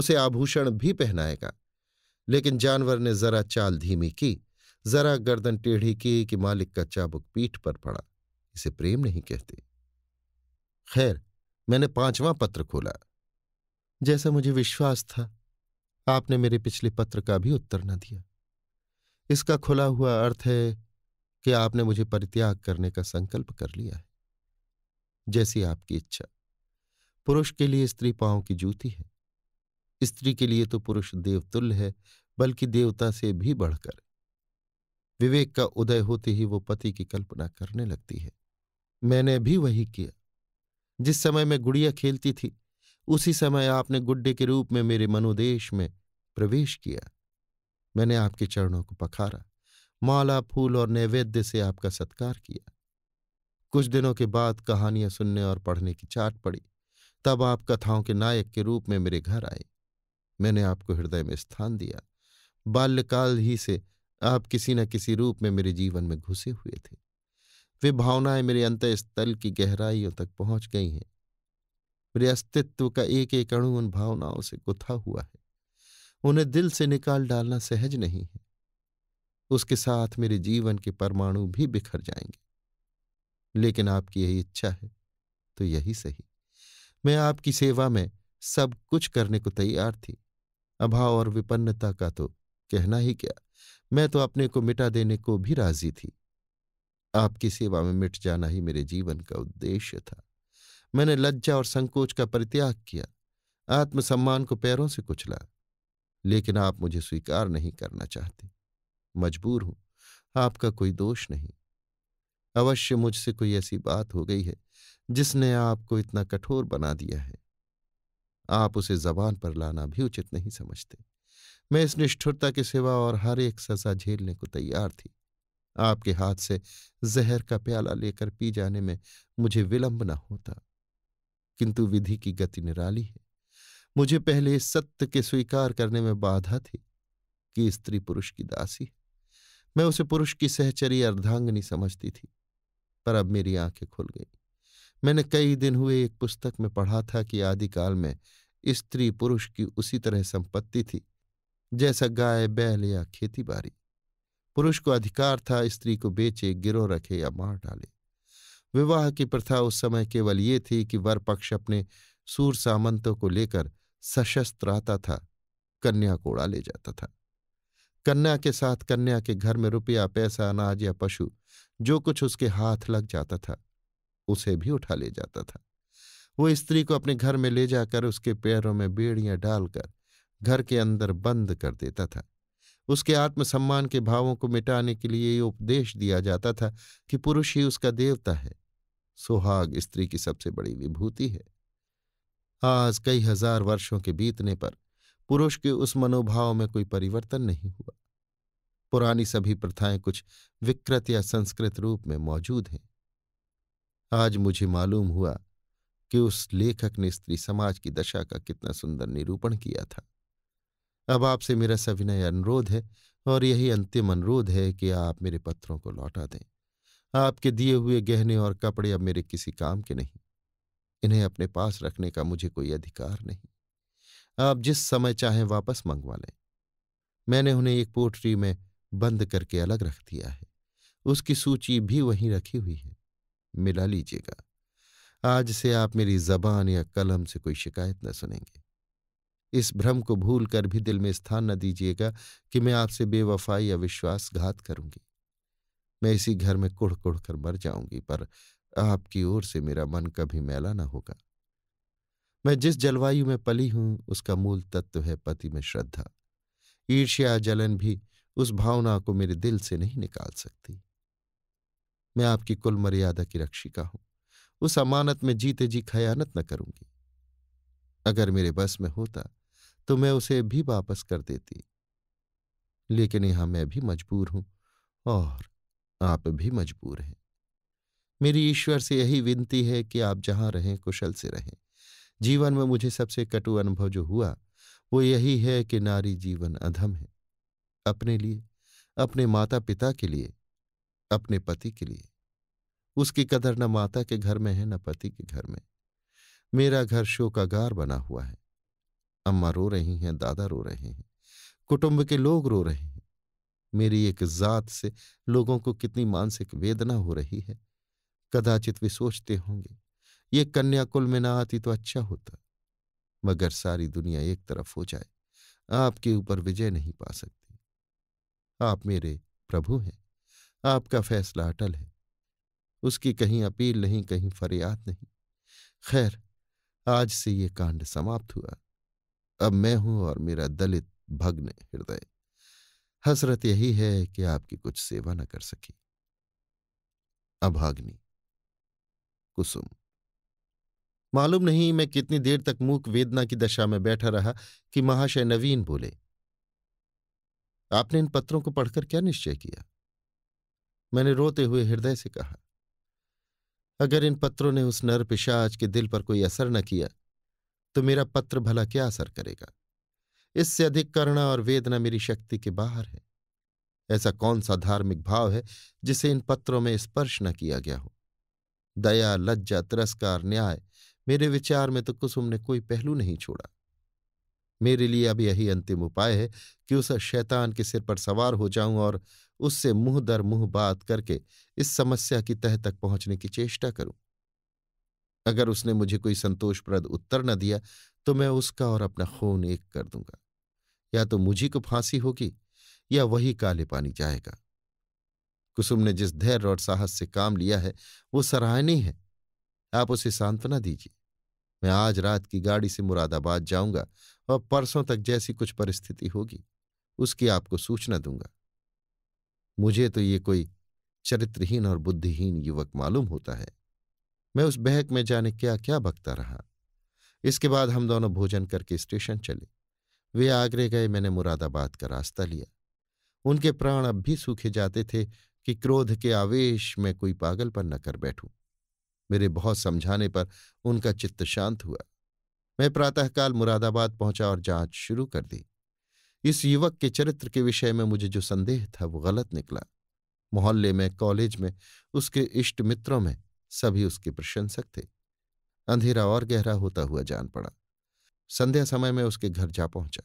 उसे आभूषण भी पहनाएगा लेकिन जानवर ने जरा चाल धीमी की जरा गर्दन टेढ़ी की कि मालिक का चाबुक पीठ पर पड़ा इसे प्रेम नहीं कहते खैर मैंने पांचवां पत्र खोला जैसा मुझे विश्वास था आपने मेरे पिछले पत्र का भी उत्तर न दिया इसका खुला हुआ अर्थ है कि आपने मुझे परित्याग करने का संकल्प कर लिया है जैसी आपकी इच्छा पुरुष के लिए स्त्री पांव की जूती है स्त्री के लिए तो पुरुष देवतुल्य है बल्कि देवता से भी बढ़कर विवेक का उदय होते ही वो पति की कल्पना करने लगती है मैंने भी वही किया जिस समय मैं गुड़िया खेलती थी उसी समय आपने गुड्डे के रूप में मेरे मनोदेश में प्रवेश किया मैंने आपके चरणों को पखारा माला फूल और नैवेद्य से आपका सत्कार किया कुछ दिनों के बाद कहानियां सुनने और पढ़ने की चाट पड़ी तब आप कथाओं के नायक के रूप में मेरे घर आए मैंने आपको हृदय में स्थान दिया बाल्यकाल ही से आप किसी न किसी रूप में मेरे जीवन में घुसे हुए थे वे भावनाएं मेरे अंतस्थल की गहराइयों तक पहुंच गई हैं मेरे अस्तित्व का एक एक अणु उन भावनाओं से गुथा हुआ है उन्हें दिल से निकाल डालना सहज नहीं है उसके साथ मेरे जीवन के परमाणु भी बिखर जाएंगे लेकिन आपकी यही इच्छा है तो यही सही मैं आपकी सेवा में सब कुछ करने को तैयार थी अभाव और विपन्नता का तो कहना ही क्या मैं तो अपने को मिटा देने को भी राजी थी आपकी सेवा में मिट जाना ही मेरे जीवन का उद्देश्य था मैंने लज्जा और संकोच का परित्याग किया आत्मसम्मान को पैरों से कुचला लेकिन आप मुझे स्वीकार नहीं करना चाहते मजबूर हूं आपका कोई दोष नहीं अवश्य मुझसे कोई ऐसी बात हो गई है जिसने आपको इतना कठोर बना दिया है आप उसे जबान पर लाना भी उचित नहीं समझते मैं इस निष्ठुरता के सिवा और हर एक सजा झेलने को तैयार थी आपके हाथ से जहर का प्याला लेकर पी जाने में मुझे विलंब न होता किंतु विधि की गति निराली है मुझे पहले इस सत्य के स्वीकार करने में बाधा थी कि स्त्री पुरुष की दासी है मैं उसे पुरुष की सहचरी अर्धांगनी समझती थी पर अब मेरी आंखें खुल गई मैंने कई दिन हुए एक पुस्तक में पढ़ा था कि आदिकाल में स्त्री पुरुष की उसी तरह संपत्ति थी जैसा गाय बैल या खेती बारी पुरुष को अधिकार था स्त्री को बेचे गिरो रखे या मार डाले विवाह की प्रथा उस समय केवल ये थी कि वर पक्ष अपने सूर सामंतों को लेकर सशस्त्र आता था कन्या को उड़ा ले जाता था कन्या के साथ कन्या के घर में रुपया पैसा अनाज या पशु जो कुछ उसके हाथ लग जाता था उसे भी उठा ले जाता था वो स्त्री को अपने घर में ले जाकर उसके पैरों में बेड़ियां डालकर घर के अंदर बंद कर देता था उसके आत्मसम्मान के भावों को मिटाने के लिए ये उपदेश दिया जाता था कि पुरुष ही उसका देवता है सुहाग स्त्री की सबसे बड़ी विभूति है आज कई हजार वर्षों के बीतने पर पुरुष के उस मनोभाव में कोई परिवर्तन नहीं हुआ पुरानी सभी प्रथाएं कुछ विकृत या संस्कृत रूप में मौजूद हैं आज मुझे मालूम हुआ कि उस लेखक ने स्त्री समाज की दशा का कितना सुंदर निरूपण किया था अब आपसे मेरा सविनय अनुरोध है और यही अंतिम अनुरोध है कि आप मेरे पत्रों को लौटा दें आपके दिए हुए गहने और कपड़े अब मेरे किसी काम के नहीं इन्हें अपने पास रखने का मुझे कोई अधिकार नहीं आप जिस समय चाहें वापस मंगवा लें मैंने उन्हें एक पोटरी में बंद करके अलग रख दिया है उसकी सूची भी वहीं रखी हुई है मिला लीजिएगा आज से आप मेरी जबान या कलम से कोई शिकायत न सुनेंगे इस भ्रम को भूल कर भी दिल में स्थान न दीजिएगा कि मैं आपसे बेवफाई या विश्वासघात करूंगी मैं इसी घर में कुढ़ कुढ़ कर मर जाऊंगी पर आपकी ओर से मेरा मन कभी मैला ना होगा मैं जिस जलवायु में पली हूं उसका मूल तत्व है पति में श्रद्धा ईर्ष्या जलन भी उस भावना को मेरे दिल से नहीं निकाल सकती मैं आपकी कुल मर्यादा की रक्षिका हूं उस अमानत में जीते जी खयानत न करूंगी अगर मेरे बस में होता तो मैं उसे भी वापस कर देती लेकिन यहां मैं भी मजबूर हूं और आप भी मजबूर हैं मेरी ईश्वर से यही विनती है कि आप जहां रहें कुशल से रहें जीवन में मुझे सबसे कटु अनुभव जो हुआ वो यही है कि नारी जीवन अधम है अपने लिए अपने माता पिता के लिए अपने पति के लिए उसकी कदर न माता के घर में है न पति के घर में मेरा घर शोकागार बना हुआ है अम्मा रो रही हैं दादा रो रहे हैं कुटुंब के लोग रो रहे हैं मेरी एक जात से लोगों को कितनी मानसिक वेदना हो रही है कदाचित वे सोचते होंगे ये कन्या कुल में ना आती तो अच्छा होता मगर सारी दुनिया एक तरफ हो जाए आपके ऊपर विजय नहीं पा सकती आप मेरे प्रभु हैं आपका फैसला अटल है उसकी कहीं अपील नहीं कहीं फरियाद नहीं खैर आज से ये कांड समाप्त हुआ अब मैं हूं और मेरा दलित भग्न हृदय हसरत यही है कि आपकी कुछ सेवा न कर सकी अभाग्नि कुसुम मालूम नहीं मैं कितनी देर तक मूक वेदना की दशा में बैठा रहा कि महाशय नवीन बोले आपने इन पत्रों को पढ़कर क्या निश्चय किया मैंने रोते हुए हृदय से कहा अगर इन पत्रों ने उस नर पिशाच के दिल पर कोई असर न किया तो मेरा पत्र भला क्या असर करेगा इससे अधिक करुणा और वेदना मेरी शक्ति के बाहर है ऐसा कौन सा धार्मिक भाव है जिसे इन पत्रों में स्पर्श न किया गया हो दया लज्जा तिरस्कार न्याय मेरे विचार में तो कुसुम ने कोई पहलू नहीं छोड़ा मेरे लिए अब यही अंतिम उपाय है कि उस शैतान के सिर पर सवार हो जाऊं और उससे मुंह दर मुंह बात करके इस समस्या की तह तक पहुंचने की चेष्टा करूं अगर उसने मुझे कोई संतोषप्रद उत्तर न दिया तो मैं उसका और अपना खून एक कर दूंगा या तो मुझी को फांसी होगी या वही काले पानी जाएगा कुसुम ने जिस धैर्य और साहस से काम लिया है वो सराहनीय है आप उसे सांत्वना दीजिए मैं आज रात की गाड़ी से मुरादाबाद जाऊंगा और परसों तक जैसी कुछ परिस्थिति होगी उसकी आपको सूचना दूंगा मुझे तो ये कोई चरित्रहीन और बुद्धिहीन युवक मालूम होता है मैं उस बहक में जाने क्या क्या बकता रहा इसके बाद हम दोनों भोजन करके स्टेशन चले वे आगरे गए मैंने मुरादाबाद का रास्ता लिया उनके प्राण अब भी सूखे जाते थे कि क्रोध के आवेश में कोई पागल पर न कर बैठूं मेरे बहुत समझाने पर उनका चित्त शांत हुआ मैं प्रातःकाल मुरादाबाद पहुंचा और जांच शुरू कर दी इस युवक के चरित्र के विषय में मुझे जो संदेह था वो गलत निकला मोहल्ले में कॉलेज में उसके इष्ट मित्रों में सभी उसके प्रशंसक थे अंधेरा और गहरा होता हुआ जान पड़ा संध्या समय में उसके घर जा पहुंचा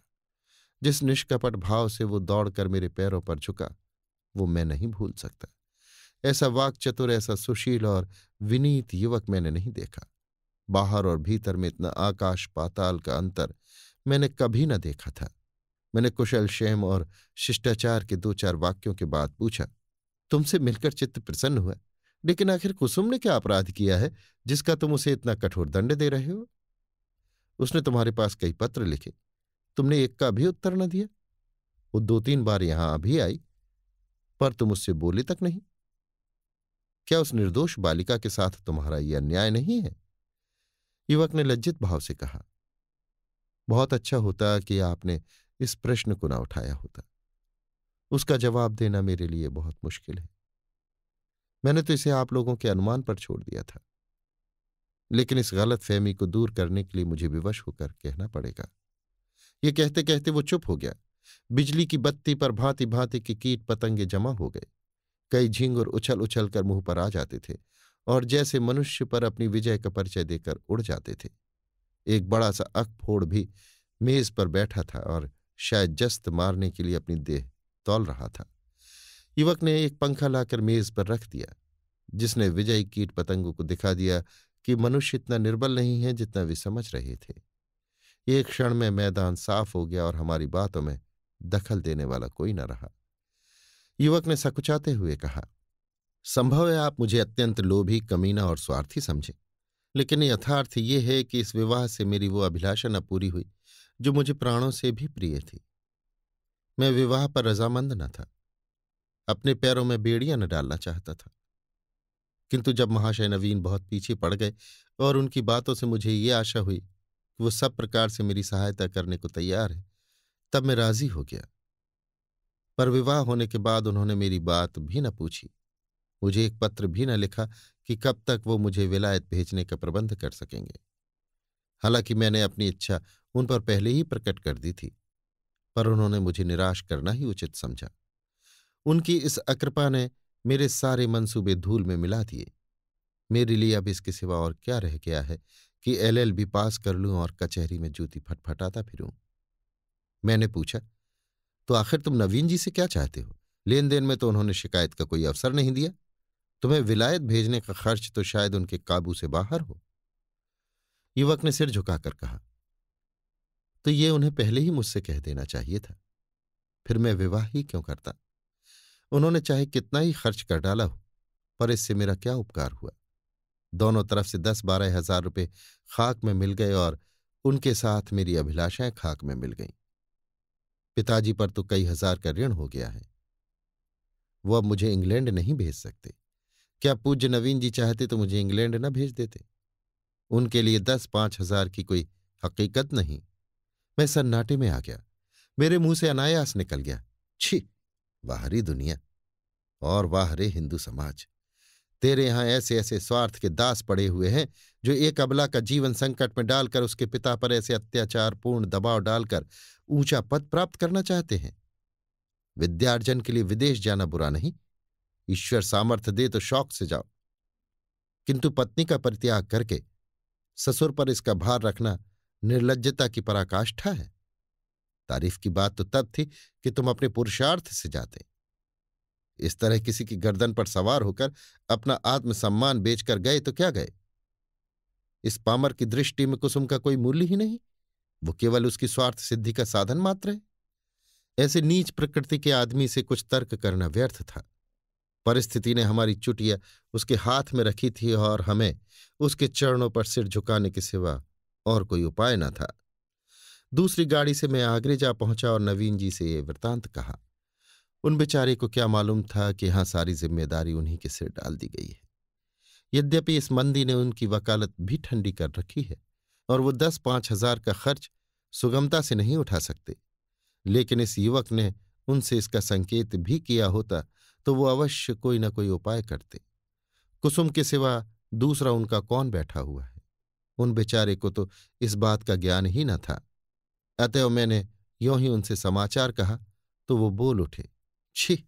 जिस निष्कपट भाव से वो दौड़कर मेरे पैरों पर झुका वो मैं नहीं भूल सकता ऐसा वाक चतुर ऐसा सुशील और विनीत युवक मैंने नहीं देखा बाहर और भीतर में इतना आकाश पाताल का अंतर मैंने कभी न देखा था मैंने कुशल शेम और शिष्टाचार के दो चार वाक्यों के बाद पूछा तुमसे मिलकर चित्त प्रसन्न हुआ लेकिन आखिर कुसुम ने क्या अपराध किया है जिसका तुम उसे इतना कठोर दंड दे रहे हो उसने तुम्हारे पास कई पत्र लिखे तुमने एक का भी उत्तर न दिया वो दो तीन बार यहां अभी आई पर तुम उससे बोले तक नहीं क्या उस निर्दोष बालिका के साथ तुम्हारा यह अन्याय नहीं है युवक ने लज्जित भाव से कहा बहुत अच्छा होता कि आपने इस प्रश्न को ना उठाया होता उसका जवाब देना मेरे लिए बहुत मुश्किल है मैंने तो इसे आप लोगों के अनुमान पर छोड़ दिया था लेकिन इस गलत फहमी को दूर करने के लिए मुझे विवश होकर कहना पड़ेगा ये कहते कहते वो चुप हो गया बिजली की बत्ती पर भांति भांति के कीट पतंगे जमा हो गए कई झींगुर उछल उछल कर मुंह पर आ जाते थे और जैसे मनुष्य पर अपनी विजय का परिचय देकर उड़ जाते थे एक बड़ा सा अकफोड़ भी मेज पर बैठा था और शायद जस्त मारने के लिए अपनी देह तौल रहा था युवक ने एक पंखा लाकर मेज पर रख दिया जिसने विजय कीट पतंगों को दिखा दिया कि मनुष्य इतना निर्बल नहीं है जितना वे समझ रहे थे एक क्षण में मैदान साफ हो गया और हमारी बातों में दखल देने वाला कोई न रहा युवक ने सकुचाते हुए कहा संभव है आप मुझे अत्यंत लोभी कमीना और स्वार्थी समझें लेकिन यथार्थ ये है कि इस विवाह से मेरी वो अभिलाषा न पूरी हुई जो मुझे प्राणों से भी प्रिय थी मैं विवाह पर रजामंद न था अपने पैरों में बेड़ियां न डालना चाहता था किंतु जब महाशय नवीन बहुत पीछे पड़ गए और उनकी बातों से मुझे ये आशा हुई कि वो सब प्रकार से मेरी सहायता करने को तैयार है तब मैं राजी हो गया पर विवाह होने के बाद उन्होंने मेरी बात भी न पूछी मुझे एक पत्र भी न लिखा कि कब तक वो मुझे विलायत भेजने का प्रबंध कर सकेंगे हालांकि मैंने अपनी इच्छा उन पर पहले ही प्रकट कर दी थी पर उन्होंने मुझे निराश करना ही उचित समझा उनकी इस अकृपा ने मेरे सारे मंसूबे धूल में मिला दिए मेरे लिए अब इसके सिवा और क्या रह गया है कि एलएलबी पास कर लूं और कचहरी में जूती फटफटाता फिरूं मैंने पूछा तो आखिर तुम नवीन जी से क्या चाहते हो लेन देन में तो उन्होंने शिकायत का कोई अवसर नहीं दिया तुम्हें विलायत भेजने का खर्च तो शायद उनके काबू से बाहर हो युवक ने सिर झुकाकर कहा तो ये उन्हें पहले ही मुझसे कह देना चाहिए था फिर मैं विवाह ही क्यों करता उन्होंने चाहे कितना ही खर्च कर डाला हो पर इससे मेरा क्या उपकार हुआ दोनों तरफ से दस बारह हजार रुपये खाक में मिल गए और उनके साथ मेरी अभिलाषाएं खाक में मिल गईं पिताजी पर तो कई हजार का ऋण हो गया है वह मुझे इंग्लैंड नहीं भेज सकते क्या पूज्य नवीन जी चाहते तो मुझे इंग्लैंड न भेज देते उनके लिए दस पांच हजार की कोई हकीकत नहीं मैं सन्नाटे में आ गया मेरे मुंह से अनायास निकल गया छी बाहरी दुनिया और वाहरे हिंदू समाज तेरे यहां ऐसे ऐसे स्वार्थ के दास पड़े हुए हैं जो एक अबला का जीवन संकट में डालकर उसके पिता पर ऐसे अत्याचार पूर्ण दबाव डालकर ऊंचा पद प्राप्त करना चाहते हैं विद्यार्जन के लिए विदेश जाना बुरा नहीं ईश्वर सामर्थ्य दे तो शौक से जाओ किंतु पत्नी का परित्याग करके ससुर पर इसका भार रखना निर्लजता की पराकाष्ठा है तारीफ की बात तो तब थी कि तुम अपने पुरुषार्थ से जाते इस तरह किसी की गर्दन पर सवार होकर अपना आत्मसम्मान बेचकर गए तो क्या गए इस पामर की दृष्टि में कुसुम का कोई मूल्य ही नहीं वो केवल उसकी स्वार्थ सिद्धि का साधन मात्र है ऐसे नीच प्रकृति के आदमी से कुछ तर्क करना व्यर्थ था परिस्थिति ने हमारी चुटिया उसके हाथ में रखी थी और हमें उसके चरणों पर सिर झुकाने के सिवा और कोई उपाय न था दूसरी गाड़ी से मैं आगरे जा पहुंचा और नवीन जी से ये वृतांत कहा उन बेचारे को क्या मालूम था कि हाँ सारी जिम्मेदारी उन्हीं के सिर डाल दी गई है यद्यपि इस मंदी ने उनकी वकालत भी ठंडी कर रखी है और वो दस पांच हजार का खर्च सुगमता से नहीं उठा सकते लेकिन इस युवक ने उनसे इसका संकेत भी किया होता तो वो अवश्य कोई न कोई उपाय करते कुसुम के सिवा दूसरा उनका कौन बैठा हुआ है उन बेचारे को तो इस बात का ज्ञान ही न था अतएव मैंने यों ही उनसे समाचार कहा तो वो बोल उठे छी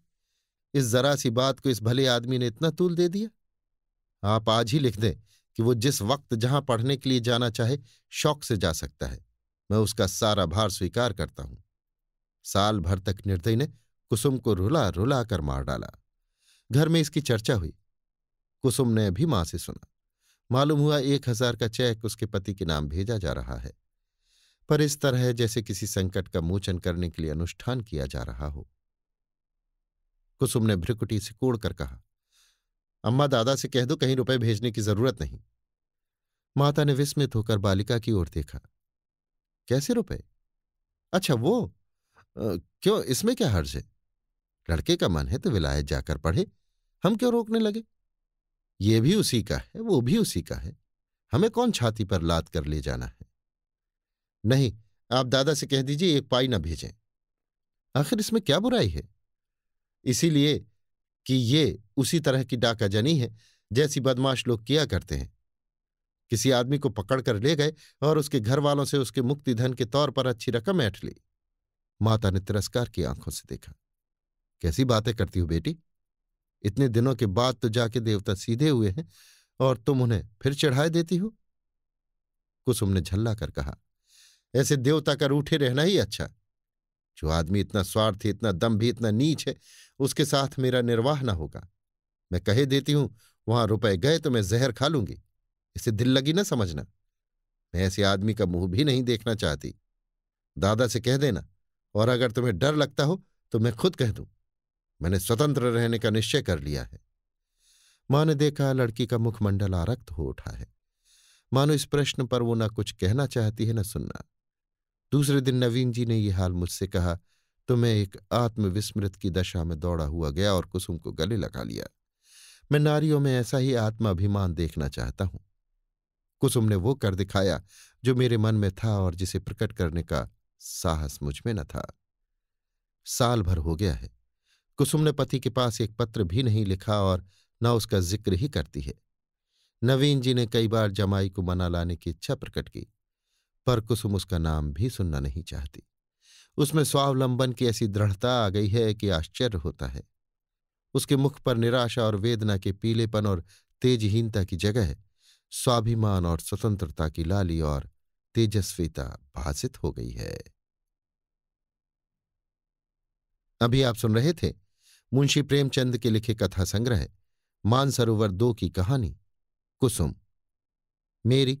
इस जरा सी बात को इस भले आदमी ने इतना तूल दे दिया आप आज ही लिख दें कि वो जिस वक्त जहां पढ़ने के लिए जाना चाहे शौक से जा सकता है मैं उसका सारा भार स्वीकार करता हूं साल भर तक निर्दय ने कुसुम को रुला रुला कर मार डाला घर में इसकी चर्चा हुई कुसुम ने भी मां से सुना मालूम हुआ एक हजार का चेक उसके पति के नाम भेजा जा रहा है पर इस तरह जैसे किसी संकट का मोचन करने के लिए अनुष्ठान किया जा रहा हो कुसुम ने भ्रिकुटी से कोड़ कर कहा अम्मा दादा से कह दो कहीं रुपए भेजने की जरूरत नहीं माता ने विस्मित होकर बालिका की ओर देखा कैसे रुपए अच्छा वो आ, क्यों इसमें क्या हर्ज है लड़के का मन है तो विलायत जाकर पढ़े हम क्यों रोकने लगे ये भी उसी का है वो भी उसी का है हमें कौन छाती पर लाद कर ले जाना है नहीं आप दादा से कह दीजिए एक पाई ना भेजें आखिर इसमें क्या बुराई है इसीलिए कि ये उसी तरह की डाका जनी है जैसी बदमाश लोग किया करते हैं किसी आदमी को पकड़ कर ले गए और उसके घर वालों से उसके मुक्ति धन के तौर पर अच्छी रकम ऐंठ ली माता ने तिरस्कार की आंखों से देखा कैसी बातें करती हो बेटी इतने दिनों के बाद तो जाके देवता सीधे हुए हैं और तुम उन्हें फिर चढ़ाए देती हो कुसुम ने झल्ला कर कहा ऐसे देवता का रूठे रहना ही अच्छा जो आदमी इतना स्वार्थी इतना दम भी इतना नीच है उसके साथ मेरा निर्वाह ना होगा मैं कहे देती हूं वहां रुपए गए तो मैं जहर खा लूंगी इसे दिल लगी ना समझना मैं ऐसे आदमी का मुंह भी नहीं देखना चाहती दादा से कह देना और अगर तुम्हें डर लगता हो तो मैं खुद कह दूं मैंने स्वतंत्र रहने का निश्चय कर लिया है मां ने देखा लड़की का मुखमंडल आरक्त हो उठा है मानो इस प्रश्न पर वो न कुछ कहना चाहती है न सुनना दूसरे दिन नवीन जी ने यह हाल मुझसे कहा तो मैं एक आत्मविस्मृत की दशा में दौड़ा हुआ गया और कुसुम को गले लगा लिया मैं नारियों में ऐसा ही आत्माभिमान देखना चाहता हूं कुसुम ने वो कर दिखाया जो मेरे मन में था और जिसे प्रकट करने का साहस मुझ में न था साल भर हो गया है कुसुम ने पति के पास एक पत्र भी नहीं लिखा और न उसका जिक्र ही करती है नवीन जी ने कई बार जमाई को मना लाने की इच्छा प्रकट की पर कुसुम उसका नाम भी सुनना नहीं चाहती उसमें स्वावलंबन की ऐसी दृढ़ता आ गई है कि आश्चर्य होता है उसके मुख पर निराशा और वेदना के पीलेपन और तेजहीनता की जगह स्वाभिमान और स्वतंत्रता की लाली और तेजस्वीता भाषित हो गई है अभी आप सुन रहे थे मुंशी प्रेमचंद के लिखे कथा संग्रह मानसरोवर दो की कहानी कुसुम मेरी